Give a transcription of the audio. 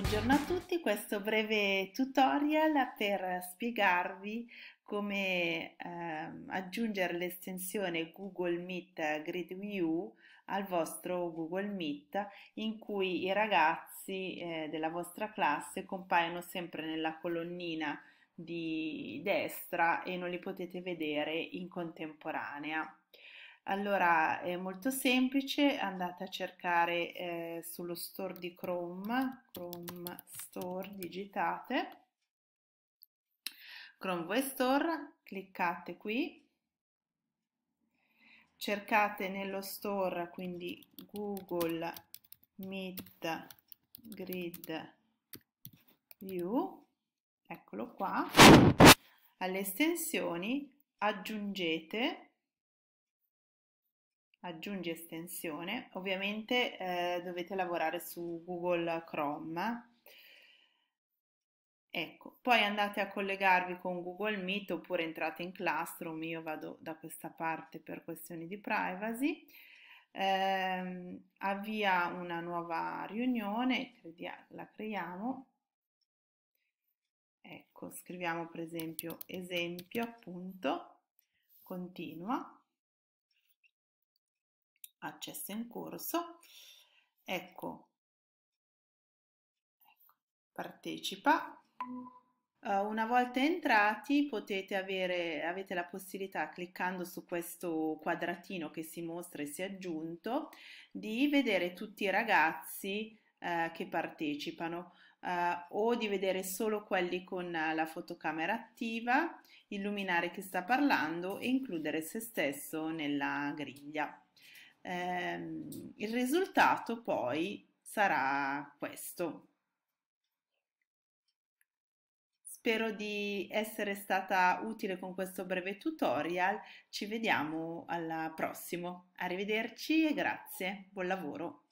buongiorno a tutti, questo breve tutorial per spiegarvi come eh, aggiungere l'estensione Google Meet Grid View al vostro Google Meet in cui i ragazzi eh, della vostra classe compaiono sempre nella colonnina di destra e non li potete vedere in contemporanea. Allora è molto semplice, andate a cercare eh, sullo store di Chrome, Chrome Store, digitate Chrome Voice Store, cliccate qui, cercate nello store quindi Google Meet Grid View, eccolo qua, alle estensioni aggiungete aggiungi estensione, ovviamente eh, dovete lavorare su Google Chrome. Ecco, poi andate a collegarvi con Google Meet oppure entrate in Classroom, io vado da questa parte per questioni di privacy. Eh, avvia una nuova riunione, la creiamo. Ecco, scriviamo per esempio esempio appunto, continua accesso in corso, ecco, ecco partecipa. Uh, una volta entrati potete avere, avete la possibilità, cliccando su questo quadratino che si mostra e si è aggiunto, di vedere tutti i ragazzi uh, che partecipano. Uh, o di vedere solo quelli con la fotocamera attiva, illuminare chi sta parlando e includere se stesso nella griglia ehm, il risultato poi sarà questo. Spero di essere stata utile con questo breve tutorial, ci vediamo al prossimo. Arrivederci e grazie, buon lavoro!